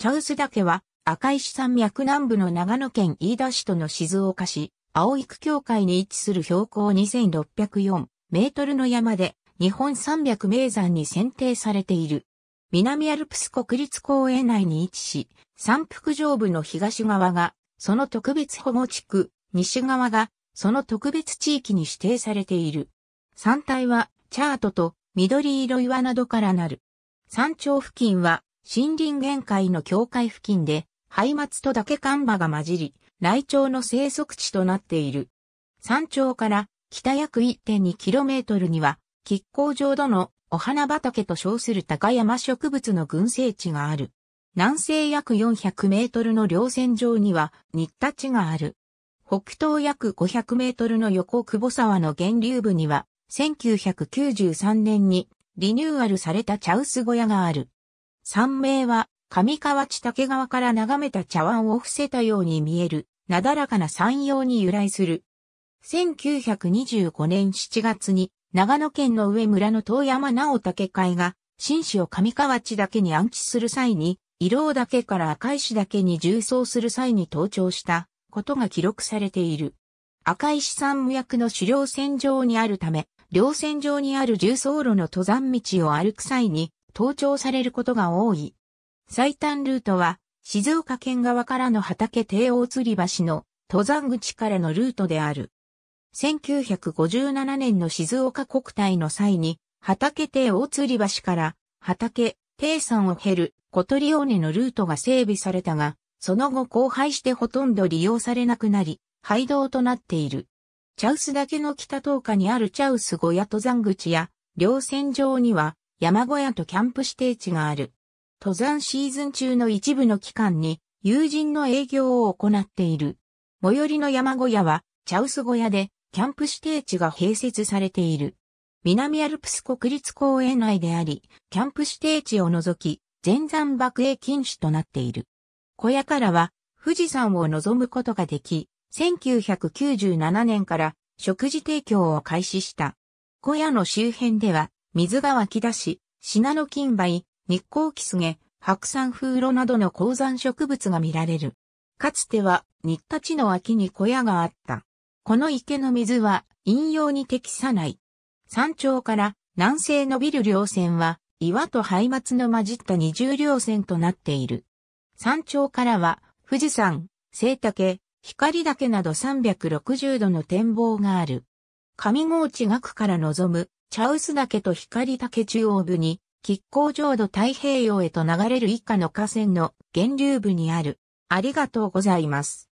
茶臼岳は赤石山脈南部の長野県飯田市との静岡市、青育境界に位置する標高2604メートルの山で日本三百名山に選定されている。南アルプス国立公園内に位置し、山腹上部の東側がその特別保護地区、西側がその特別地域に指定されている。山体はチャートと緑色岩などからなる。山頂付近は森林限界の境界付近で、ハツと竹カンバが混じり、雷鳥の生息地となっている。山頂から北約 1.2km には、亀甲土殿、お花畑と称する高山植物の群生地がある。南西約400メートルの稜線上には、日立地がある。北東約500メートルの横久保沢の源流部には、1993年にリニューアルされた茶臼小屋がある。三名は、上河内竹川から眺めた茶碗を伏せたように見える、なだらかな山陽に由来する。1925年7月に、長野県の上村の遠山直竹会が、新市を上河内けに暗記する際に、色老岳から赤石けに重装する際に登頂したことが記録されている。赤石山無役の狩猟線上にあるため、稜線上にある重装路の登山道を歩く際に、登頂されることが多い。最短ルートは、静岡県側からの畑帝王吊り橋の登山口からのルートである。1957年の静岡国体の際に、畑帝王吊り橋から畑帝山を経る小鳥尾根のルートが整備されたが、その後荒廃してほとんど利用されなくなり、廃道となっている。スだけの北東下にあるウス小屋登山口や、稜線上には山小屋とキャンプ指定地がある。登山シーズン中の一部の期間に友人の営業を行っている。最寄りの山小屋は、チャウス小屋で、キャンプ指定地が併設されている。南アルプス国立公園内であり、キャンプ指定地を除き、全山爆営禁止となっている。小屋からは、富士山を望むことができ、1997年から食事提供を開始した。小屋の周辺では、水が湧き出し、シナノキンバイ、日光キスゲ、白山風炉などの鉱山植物が見られる。かつては、日立の脇に小屋があった。この池の水は、飲用に適さない。山頂から南西伸びる稜線は、岩と灰松の混じった二重稜線となっている。山頂からは、富士山、聖竹、光岳など360度の展望がある。上郷地学から望む茶臼岳と光岳中央部に、亀甲浄土太平洋へと流れる一家の河川の源流部にある。ありがとうございます。